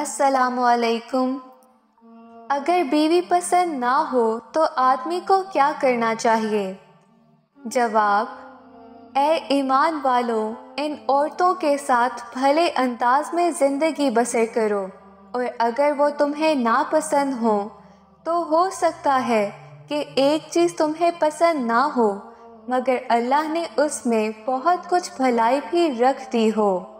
असलकुम अगर बीवी पसंद ना हो तो आदमी को क्या करना चाहिए जवाब ए ईमान वालों इन औरतों के साथ भले अंदाज में ज़िंदगी बसर करो और अगर वो तुम्हें नापसंद हो तो हो सकता है कि एक चीज़ तुम्हें पसंद ना हो मगर अल्लाह ने उसमें बहुत कुछ भलाई भी रख दी हो